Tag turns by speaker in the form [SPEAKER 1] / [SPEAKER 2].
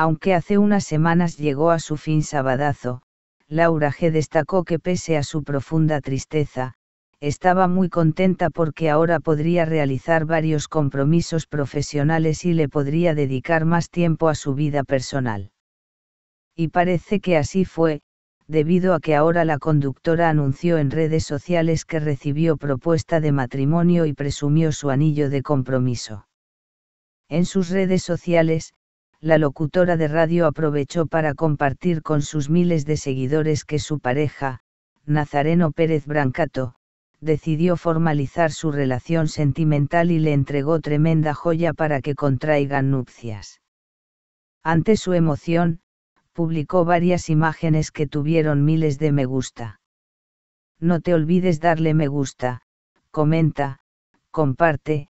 [SPEAKER 1] Aunque hace unas semanas llegó a su fin Sabadazo, Laura G. destacó que pese a su profunda tristeza, estaba muy contenta porque ahora podría realizar varios compromisos profesionales y le podría dedicar más tiempo a su vida personal. Y parece que así fue, debido a que ahora la conductora anunció en redes sociales que recibió propuesta de matrimonio y presumió su anillo de compromiso. En sus redes sociales, la locutora de radio aprovechó para compartir con sus miles de seguidores que su pareja, Nazareno Pérez Brancato, decidió formalizar su relación sentimental y le entregó tremenda joya para que contraigan nupcias. Ante su emoción, publicó varias imágenes que tuvieron miles de me gusta. No te olvides darle me gusta, comenta, comparte,